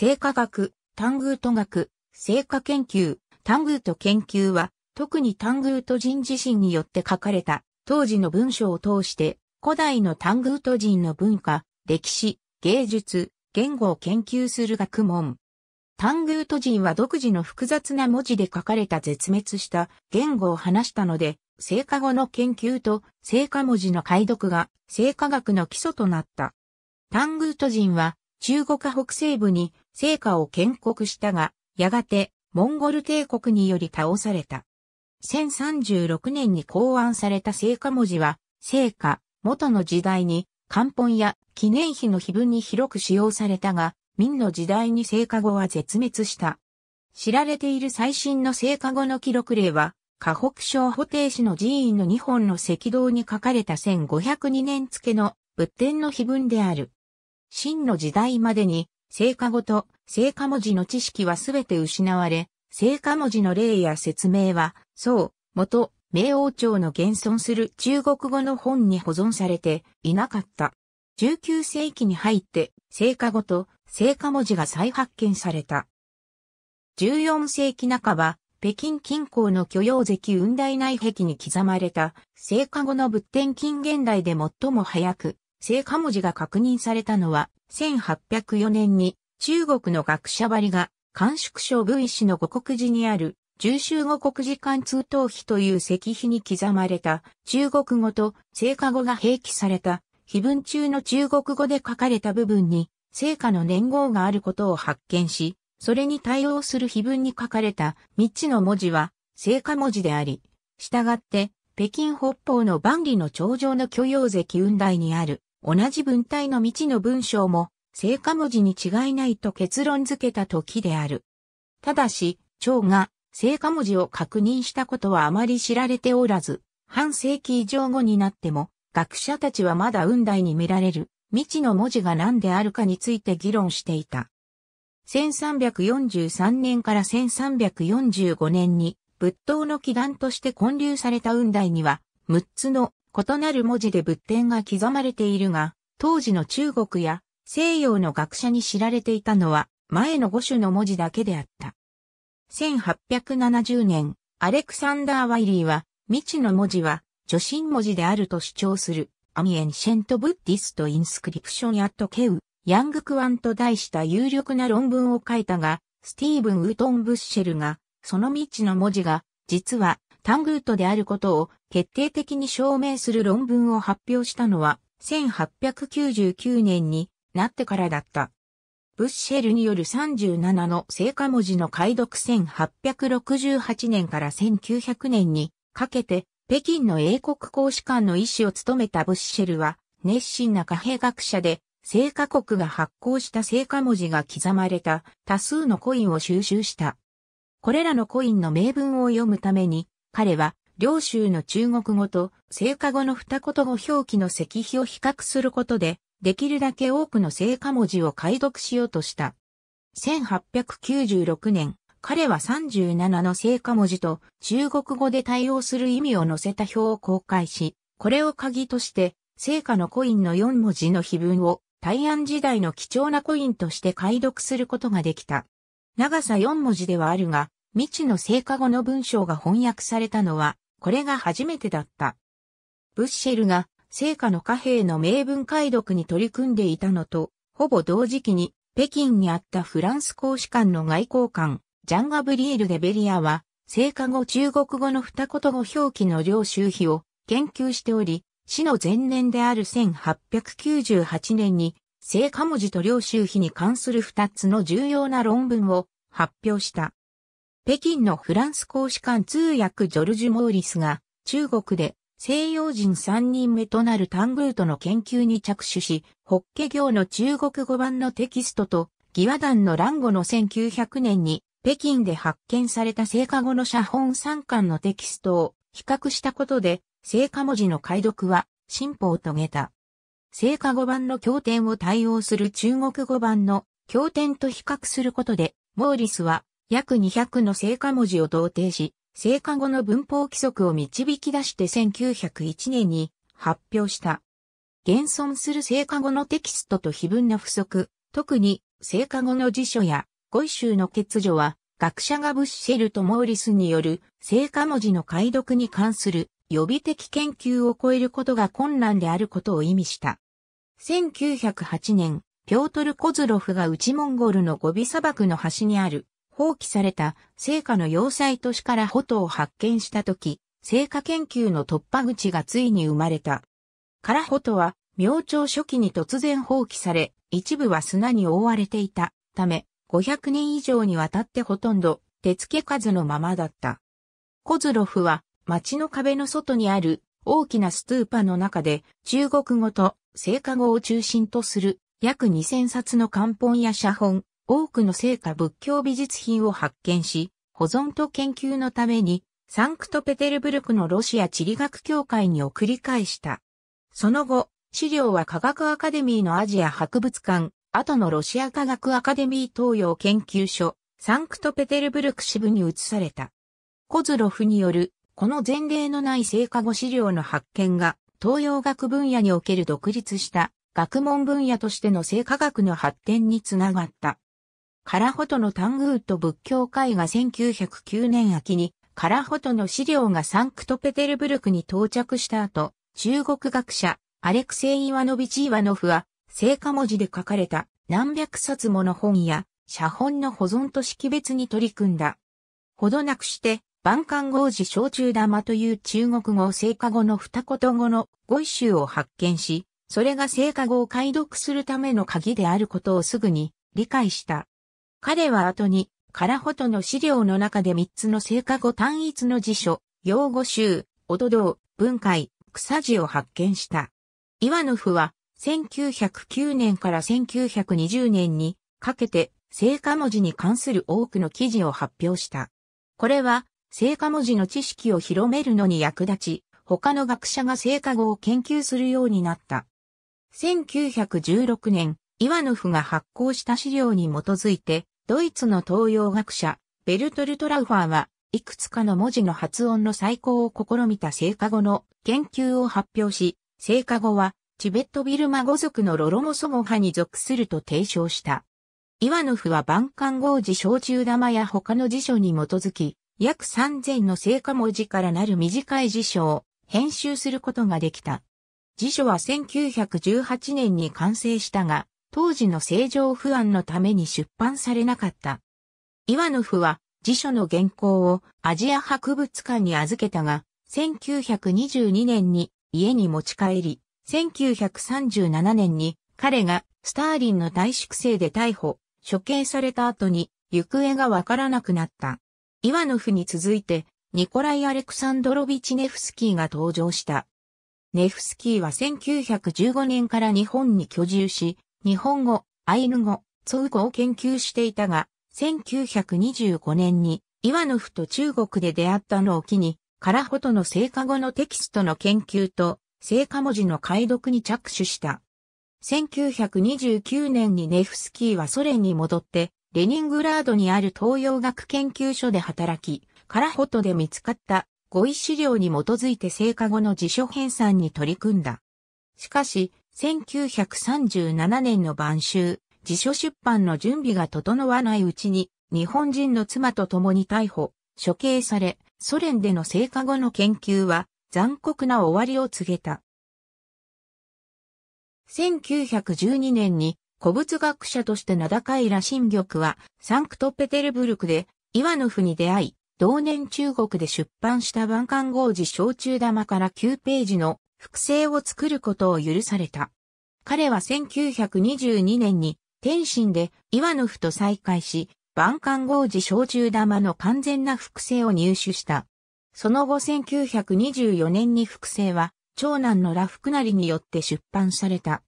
成果学、タングート学、成果研究、タングート研究は、特にタングート人自身によって書かれた、当時の文章を通して、古代のタングート人の文化、歴史、芸術、言語を研究する学問。タングート人は独自の複雑な文字で書かれた絶滅した言語を話したので、成果語の研究と成果文字の解読が成果学の基礎となった。単偶都人は中国北西部に成果を建国したが、やがてモンゴル帝国により倒された。1036年に考案された聖火文字は、聖火、元の時代に、漢本や記念碑の碑文に広く使用されたが、明の時代に聖火語は絶滅した。知られている最新の聖火語の記録例は、河北省保定市の寺院の2本の赤道に書かれた1502年付の仏典の碑文である。秦の時代までに聖火語と聖火文字の知識はすべて失われ、聖火文字の例や説明は、そう、元、明王朝の現存する中国語の本に保存されていなかった。19世紀に入って、聖火語と聖火文字が再発見された。14世紀半ば、北京近郊の許容石雲台内壁に刻まれた、聖火語の仏典近現代で最も早く、聖火文字が確認されたのは、1804年に中国の学者張が、甘粛省武夷の五国寺にある、重州五国寺貫通頭碑という石碑に刻まれた、中国語と聖火語が併記された、碑文中の中国語で書かれた部分に、聖火の年号があることを発見し、それに対応する碑文に書かれた3つの文字は、聖火文字であり、したがって、北京北方の万里の頂上の許容石雲台にある、同じ文体の未知の文章も、成果文字に違いないと結論付けた時である。ただし、蝶が成果文字を確認したことはあまり知られておらず、半世紀以上後になっても、学者たちはまだ雲台に見られる未知の文字が何であるかについて議論していた。1343年から1345年に、仏塔の祈願として建立された雲台には、6つの異なる文字で仏典が刻まれているが、当時の中国や西洋の学者に知られていたのは前の五種の文字だけであった。1870年、アレクサンダー・ワイリーは、未知の文字は女神文字であると主張する、アミエンシェント・ブッディスト・インスクリプション・アット・ケウ、ヤング・クワンと題した有力な論文を書いたが、スティーブン・ウートン・ブッシェルが、その未知の文字が、実はタングートであることを決定的に証明する論文を発表したのは1899年になってからだった。ブッシェルによる37の聖火文字の解読1868年から1900年にかけて北京の英国公使館の医師を務めたブッシェルは熱心な貨幣学者で聖火国が発行した聖火文字が刻まれた多数のコインを収集した。これらのコインの名文を読むために彼は、両州の中国語と聖火語の二言語表記の石碑を比較することで、できるだけ多くの聖火文字を解読しようとした。1896年、彼は37の聖火文字と中国語で対応する意味を載せた表を公開し、これを鍵として、聖火のコインの4文字の碑文を、大安時代の貴重なコインとして解読することができた。長さ4文字ではあるが、未知の成果後の文章が翻訳されたのは、これが初めてだった。ブッシェルが成果の貨幣の名文解読に取り組んでいたのと、ほぼ同時期に北京にあったフランス公使館の外交官、ジャン・ガブリエル・デベリアは、成果後中国語の二言語表記の領収比を研究しており、死の前年である1898年に、成果文字と領収比に関する二つの重要な論文を発表した。北京のフランス公使館通訳ジョルジュ・モーリスが、中国で西洋人3人目となるタングートの研究に着手し、ホッケ行の中国語版のテキストと、義和団の乱語の1900年に、北京で発見された聖火語の写本3巻のテキストを比較したことで、聖火文字の解読は進歩を遂げた。聖火語版の経典を対応する中国語版の経典と比較することで、モーリスは約200の成果文字を同定し、成果語の文法規則を導き出して1901年に発表した。現存する成果語のテキストと碑文の不足、特に成果語の辞書や語彙集の欠如は、学者がブッシェルとモーリスによる成果文字の解読に関する予備的研究を超えることが困難であることを意味した。1908年、ピョートル・コズロフが内モンゴルのゴビ砂漠の端にある放棄された聖火の要塞都市からホを発見した時、聖火研究の突破口がついに生まれた。からホは明朝初期に突然放棄され、一部は砂に覆われていたため、500年以上にわたってほとんど手付け数のままだった。コズロフは町の壁の外にある大きなストゥーパの中で中国語と聖火語を中心とする約2000冊の漢本や写本、多くの聖火仏教美術品を発見し、保存と研究のために、サンクトペテルブルクのロシア地理学協会に送り返した。その後、資料は科学アカデミーのアジア博物館、後のロシア科学アカデミー東洋研究所、サンクトペテルブルク支部に移された。コズロフによる、この前例のない成果後資料の発見が、東洋学分野における独立した学問分野としての成果学の発展につながった。カラホトのタングート仏教会が1909年秋にカラホトの資料がサンクトペテルブルクに到着した後、中国学者アレクセイ・イワノビチ・イワノフは聖火文字で書かれた何百冊もの本や写本の保存と識別に取り組んだ。ほどなくして、万貫号寺小中玉という中国語聖火語の二言語の語彙集を発見し、それが聖火語を解読するための鍵であることをすぐに理解した。彼は後に、カラホトの資料の中で3つの成果語単一の辞書、用語集、音道、文解、草字を発見した。イワノフは、1909年から1920年にかけて、成果文字に関する多くの記事を発表した。これは、成果文字の知識を広めるのに役立ち、他の学者が成果語を研究するようになった。1916年、イワノフが発行した資料に基づいて、ドイツの東洋学者、ベルトルト・ラウファーは、いくつかの文字の発音の再考を試みた成果語の研究を発表し、成果語は、チベットビルマ語族のロロモソ語派に属すると提唱した。イワノフは万漢号辞小中玉や他の辞書に基づき、約3000の成果文字からなる短い辞書を編集することができた。辞書は1918年に完成したが、当時の政情不安のために出版されなかった。イワノフは辞書の原稿をアジア博物館に預けたが、1922年に家に持ち帰り、1937年に彼がスターリンの大粛清で逮捕、処刑された後に行方がわからなくなった。イワノフに続いてニコライ・アレクサンドロビチ・ネフスキーが登場した。ネフスキーは1915年から日本に居住し、日本語、アイヌ語、ツ語を研究していたが、1925年にイワノフと中国で出会ったのを機に、カラホトの聖歌語のテキストの研究と、聖歌文字の解読に着手した。1929年にネフスキーはソ連に戻って、レニングラードにある東洋学研究所で働き、カラホトで見つかった語彙資料に基づいて聖歌語の辞書編纂に取り組んだ。しかし、1937年の晩秋、辞書出版の準備が整わないうちに、日本人の妻と共に逮捕、処刑され、ソ連での成果後の研究は、残酷な終わりを告げた。1912年に古物学者として名高い羅新玉はサンクトペテルブルクでイワ府フに出会い、同年中国で出版した万巻号辞小中玉から9ページの複製を作ることを許された。彼は1922年に天津でイワノフと再会し、万貫号寺小銃玉の完全な複製を入手した。その後1924年に複製は、長男のラフクナリによって出版された。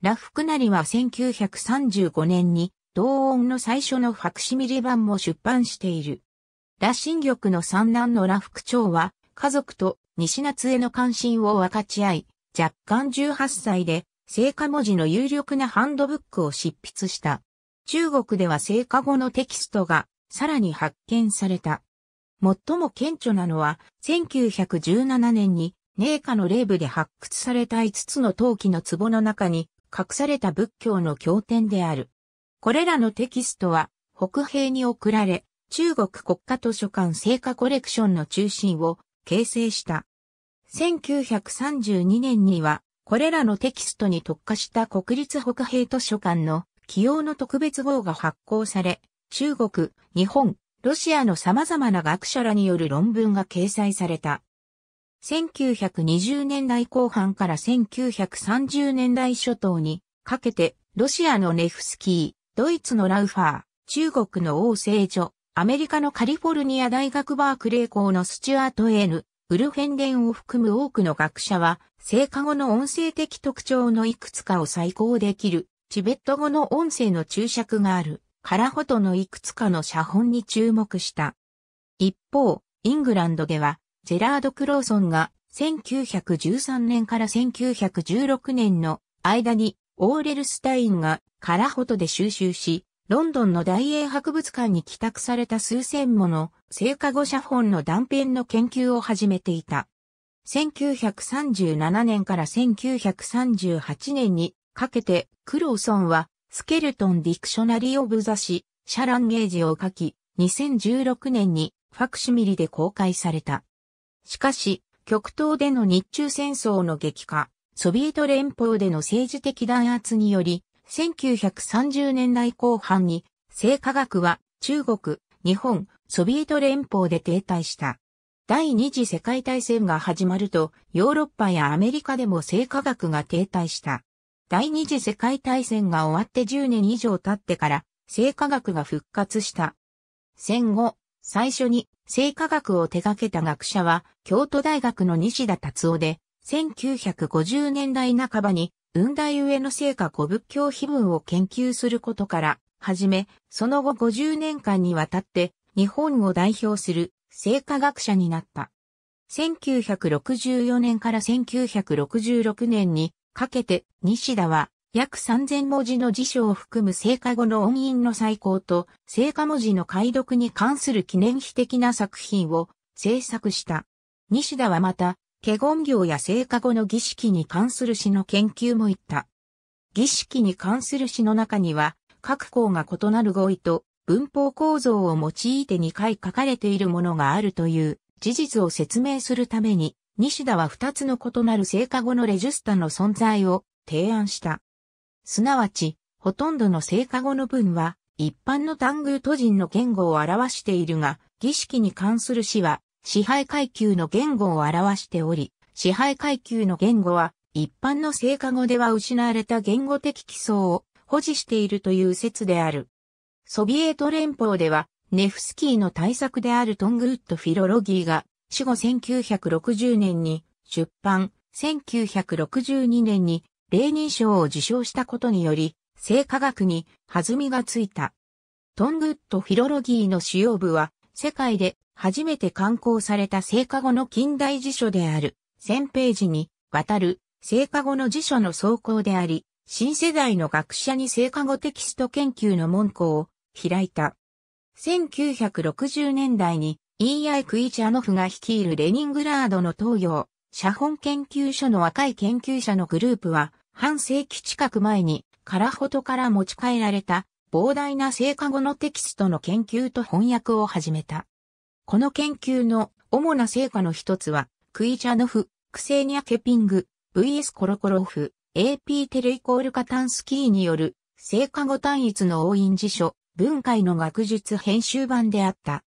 ラフクナリは1935年に同音の最初のファクシミリ版も出版している。羅新玉の三男の羅福長は家族と西夏への関心を分かち合い、若干18歳で、聖火文字の有力なハンドブックを執筆した。中国では聖火後のテキストがさらに発見された。最も顕著なのは、1917年に、寧夏の霊部で発掘された5つの陶器の壺の中に隠された仏教の経典である。これらのテキストは北平に送られ、中国国家図書館聖火コレクションの中心を形成した。1932年には、これらのテキストに特化した国立北平図書館の起用の特別号が発行され、中国、日本、ロシアの様々な学者らによる論文が掲載された。1920年代後半から1930年代初頭にかけて、ロシアのネフスキー、ドイツのラウファー、中国の王聖女、アメリカのカリフォルニア大学バークレー校のスチュアート・エヌ、ウルフェンデンを含む多くの学者は、成果語の音声的特徴のいくつかを再考できる、チベット語の音声の注釈がある、カラホトのいくつかの写本に注目した。一方、イングランドでは、ジェラード・クローソンが1913年から1916年の間にオーレルスタインがカラホトで収集し、ロンドンの大英博物館に帰宅された数千もの聖火語写本の断片の研究を始めていた。1937年から1938年にかけてクローソンはスケルトン・ディクショナリー・オブ・ザ・シ・シャランゲージを書き、2016年にファクシミリで公開された。しかし、極東での日中戦争の激化、ソビエト連邦での政治的弾圧により、1930年代後半に、生化学は中国、日本、ソビエト連邦で停滞した。第二次世界大戦が始まると、ヨーロッパやアメリカでも生化学が停滞した。第二次世界大戦が終わって10年以上経ってから、生化学が復活した。戦後、最初に生化学を手掛けた学者は、京都大学の西田達夫で、1950年代半ばに雲台上の聖火古仏教碑文を研究することから、はじめ、その後50年間にわたって、日本を代表する聖火学者になった。1964年から1966年にかけて、西田は約3000文字の辞書を含む聖火語の音韻の再考と、聖火文字の解読に関する記念碑的な作品を制作した。西田はまた、華厳行や聖火後の儀式に関する詩の研究も行った。儀式に関する詩の中には、各項が異なる語彙と文法構造を用いて2回書かれているものがあるという事実を説明するために、西田は2つの異なる聖火後のレジュスタの存在を提案した。すなわち、ほとんどの聖火後の文は、一般の単偶都人の言語を表しているが、儀式に関する詩は、支配階級の言語を表しており、支配階級の言語は一般の成果語では失われた言語的基礎を保持しているという説である。ソビエト連邦ではネフスキーの対策であるトングウッドフィロロギーが死後1960年に出版、1962年にレーニン賞を受賞したことにより、生科学に弾みがついた。トングッドフィロロギーの主要部は世界で初めて刊行された聖火後の近代辞書である、1000ページにわたる聖火後の辞書の総稿であり、新世代の学者に聖火後テキスト研究の門戸を開いた。1960年代に E.I. クイチャノフが率いるレニングラードの東洋、写本研究所の若い研究者のグループは、半世紀近く前に、カラホトから持ち帰られた、膨大な聖火後のテキストの研究と翻訳を始めた。この研究の主な成果の一つは、クイチャノフ、クセーニア・ケピング、VS コロコロフ、AP テレイコールカタンスキーによる、成果語単一の応印辞書、文解の学術編集版であった。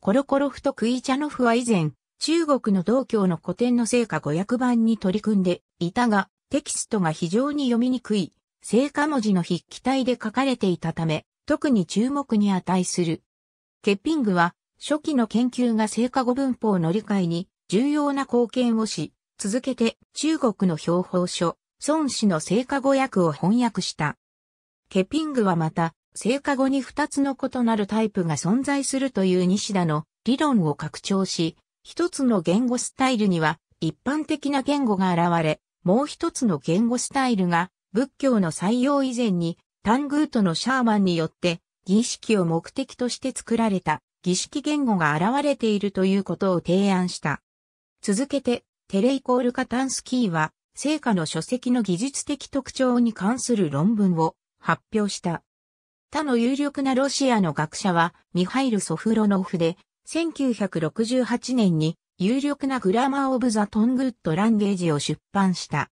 コロコロフとクイチャノフは以前、中国の道教の古典の成果語訳版に取り組んでいたが、テキストが非常に読みにくい、成果文字の筆記体で書かれていたため、特に注目に値する。ケッピングは、初期の研究が成果語文法の理解に重要な貢献をし、続けて中国の標本書、孫子の成果語訳を翻訳した。ケピングはまた、成果語に二つの異なるタイプが存在するという西田の理論を拡張し、一つの言語スタイルには一般的な言語が現れ、もう一つの言語スタイルが仏教の採用以前にタングートのシャーマンによって儀式を目的として作られた。儀式言語が現れているということを提案した。続けて、テレイコール・カタンスキーは、成果の書籍の技術的特徴に関する論文を発表した。他の有力なロシアの学者は、ミハイル・ソフロノフで、1968年に有力なグラマー・オブ・ザ・トングッド・ランゲージを出版した。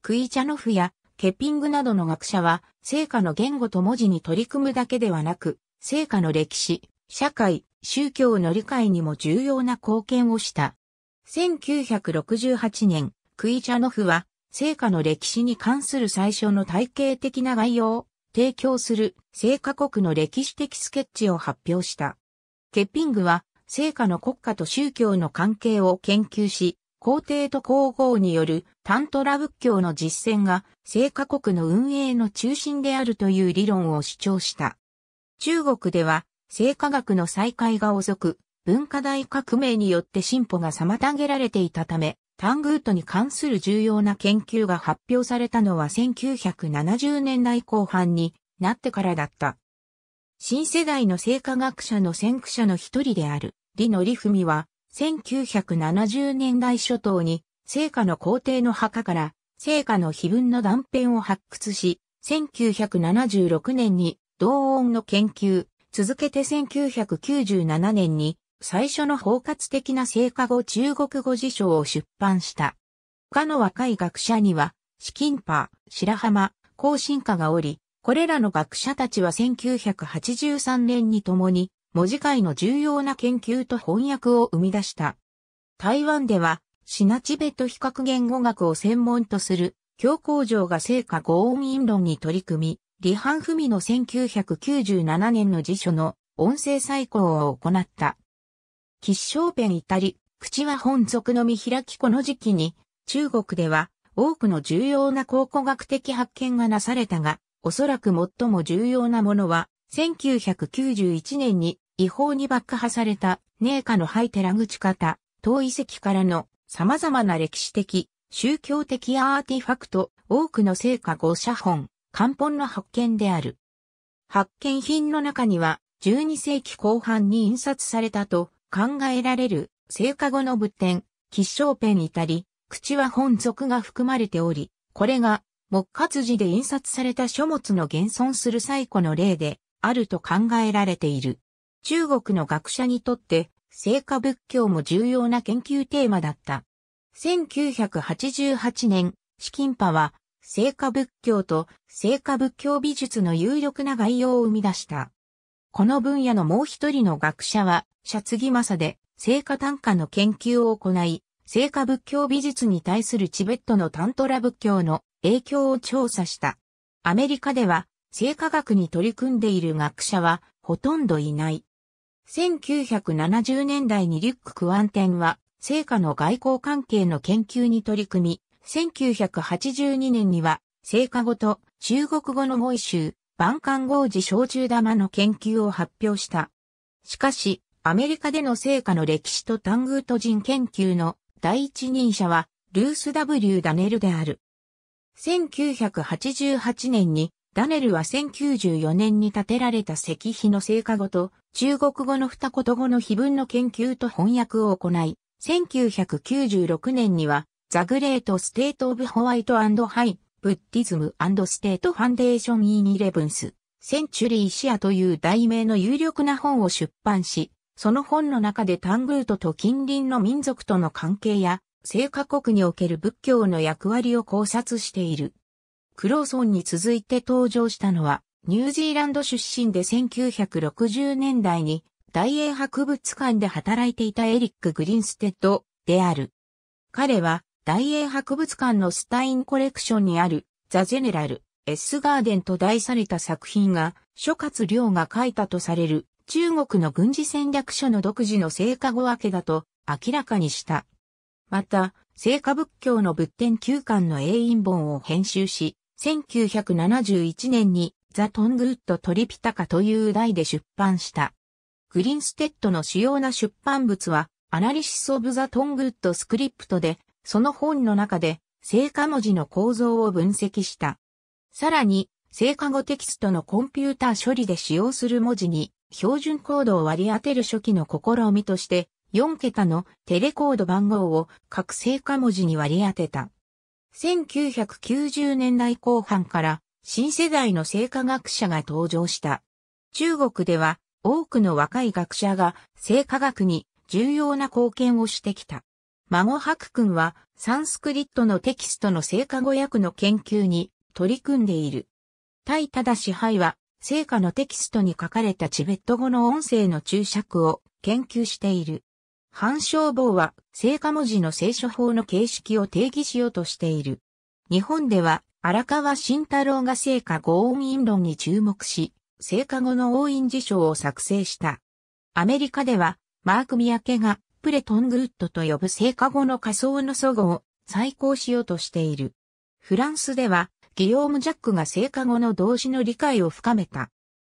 クイチャノフやケピングなどの学者は、成果の言語と文字に取り組むだけではなく、成果の歴史、社会、宗教の理解にも重要な貢献をした。1968年、クイチャノフは、聖火の歴史に関する最初の体系的な概要を提供する聖火国の歴史的スケッチを発表した。ケッピングは、聖火の国家と宗教の関係を研究し、皇帝と皇后によるタントラ仏教の実践が聖火国の運営の中心であるという理論を主張した。中国では生化学の再開が遅く、文化大革命によって進歩が妨げられていたため、タングートに関する重要な研究が発表されたのは1970年代後半になってからだった。新世代の生化学者の先駆者の一人である、李ノリフミは、1970年代初頭に、生化の皇帝の墓から、生化の碑文の断片を発掘し、1976年に、同音の研究、続けて1997年に最初の包括的な成果語中国語辞書を出版した。他の若い学者には、資金パー、白浜、後進化がおり、これらの学者たちは1983年に共に文字界の重要な研究と翻訳を生み出した。台湾では、シナチベット比較言語学を専門とする教皇上が成果合音論に取り組み、李藩文の1997年の辞書の音声再考を行った。吉祥ペン至り、口は本族の見開きこの時期に、中国では多くの重要な考古学的発見がなされたが、おそらく最も重要なものは、1991年に違法に爆破された、寧夏の廃寺口方、遠遺跡からの様々な歴史的、宗教的アーティファクト、多くの聖火五社本、漢本の発見である。発見品の中には、12世紀後半に印刷されたと考えられる聖火後の仏典、吉祥ペンに至り、口は本属が含まれており、これが木活字で印刷された書物の現存する最古の例であると考えられている。中国の学者にとって、聖火仏教も重要な研究テーマだった。1988年、資金波は聖火仏教と聖火仏教美術の有力な概要を生み出した。この分野のもう一人の学者は、シャツギマサで、聖火短歌の研究を行い、聖火仏教美術に対するチベットのタントラ仏教の影響を調査した。アメリカでは、聖火学に取り組んでいる学者は、ほとんどいない。1970年代にリュック・クワンテンは、聖火の外交関係の研究に取り組み、1982年には、成果語と中国語の語彙集、万感号字小中玉の研究を発表した。しかし、アメリカでの成果の歴史と単偶都人研究の第一人者は、ルース W. ダネルである。1988年に、ダネルは1094年に建てられた石碑の成果語と中国語の二言語の碑文の研究と翻訳を行い、1996年にはザグレートステートオブホワイトハイ、ブッディズムステートファンデーションインイレブンス、センチュリーシアという題名の有力な本を出版し、その本の中でタングートと近隣の民族との関係や、聖火国における仏教の役割を考察している。クローソンに続いて登場したのは、ニュージーランド出身で1960年代に大英博物館で働いていたエリック・グリンステッドである。彼は大英博物館のスタインコレクションにあるザ・ジェネラル・エスガーデンと題された作品が諸葛亮が書いたとされる中国の軍事戦略書の独自の成果語分けだと明らかにした。また、聖火仏教の仏典旧館の英印本を編集し、1971年にザ・トングウッド・トリピタカという題で出版した。グリンステッドの主要な出版物は、アナリシス・オブ・ザ・トングウッド・スクリプトで、その本の中で、成果文字の構造を分析した。さらに、成果語テキストのコンピューター処理で使用する文字に標準コードを割り当てる初期の試みとして4桁のテレコード番号を各成果文字に割り当てた。1990年代後半から新世代の成果学者が登場した。中国では多くの若い学者が成果学に重要な貢献をしてきた。孫白君はサンスクリットのテキストの聖火語訳の研究に取り組んでいる。対ただ支配は聖火のテキストに書かれたチベット語の音声の注釈を研究している。反証坊は聖火文字の聖書法の形式を定義しようとしている。日本では荒川慎太郎が聖火語音韻論に注目し、聖火語の応印辞書を作成した。アメリカではマーク・三宅がプレトングウッドと呼ぶ成果後の仮想の祖語を再考しようとしている。フランスでは、ギヨーム・ジャックが成果後の動詞の理解を深めた。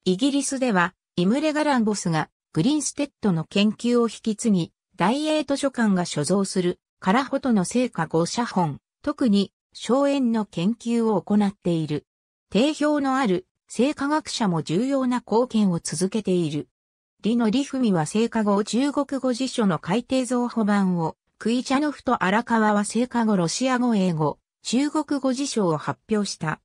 イギリスでは、イムレ・ガランボスがグリーンステッドの研究を引き継ぎ、大英図書館が所蔵するカラホトの成果5写本、特に荘園の研究を行っている。定評のある生化学者も重要な貢献を続けている。李のフ文は成果後中国語辞書の改訂増補版を、クイチャノフと荒川は成果後ロシア語英語、中国語辞書を発表した。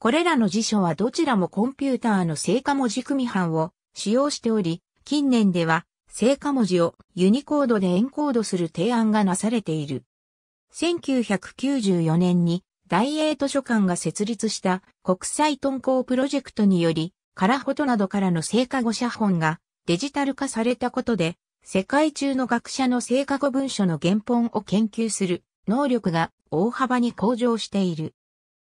これらの辞書はどちらもコンピューターの成果文字組版を使用しており、近年では成果文字をユニコードでエンコードする提案がなされている。1994年に大英図書館が設立した国際遁行プロジェクトにより、カラホトなどからの成果語写本がデジタル化されたことで、世界中の学者の成果語文書の原本を研究する能力が大幅に向上している。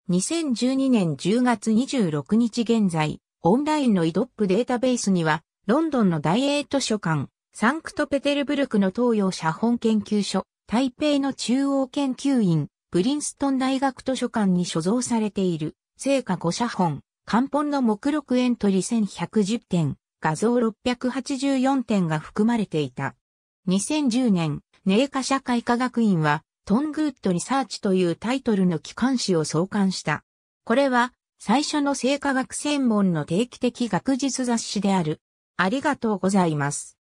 2012年10月26日現在、オンラインのイドップデータベースには、ロンドンの大英図書館、サンクトペテルブルクの東洋写本研究所、台北の中央研究院、プリンストン大学図書館に所蔵されている、成果語写本、漢本の目録エントリー1110点、画像684点が含まれていた。2010年、ネ夏カ社会科学院は、トングッドリサーチというタイトルの機関誌を創刊した。これは、最初の生化学専門の定期的学術雑誌である。ありがとうございます。